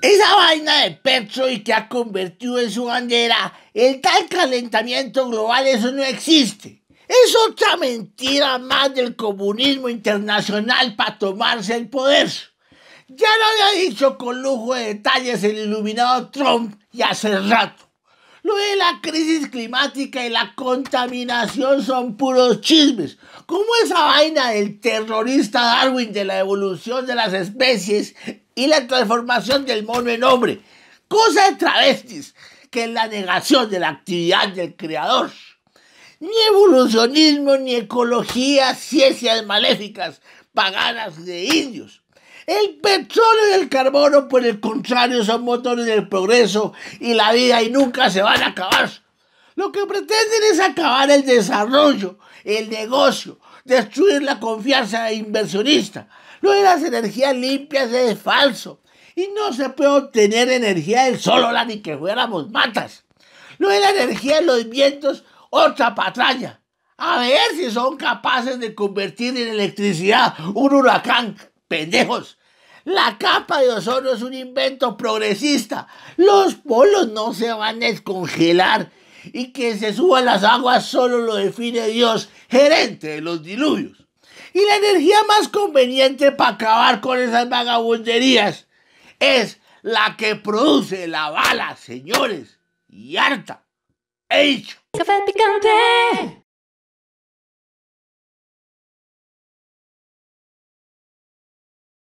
Esa vaina de Petro y que ha convertido en su bandera el tal calentamiento global, eso no existe. Es otra mentira más del comunismo internacional para tomarse el poder. Ya lo había dicho con lujo de detalles el iluminado Trump y hace rato. Lo de la crisis climática y la contaminación son puros chismes. Como esa vaina del terrorista Darwin de la evolución de las especies y la transformación del mono en hombre. Cosa de travestis, que es la negación de la actividad del creador. Ni evolucionismo, ni ecología, ciencias maléficas, paganas de indios. El petróleo y el carbono, por el contrario, son motores del progreso y la vida y nunca se van a acabar. Lo que pretenden es acabar el desarrollo, el negocio, destruir la confianza inversionista. Lo de las energías limpias es falso y no se puede obtener energía del sol la ni que fuéramos matas. Lo de la energía de los vientos, otra patraña. A ver si son capaces de convertir en electricidad un huracán, pendejos. La capa de ozono es un invento progresista. Los polos no se van a descongelar y que se suban las aguas solo lo define Dios gerente de los diluvios. Y la energía más conveniente para acabar con esas vagabunderías es la que produce la bala, señores. Y harta. He dicho. Café picante.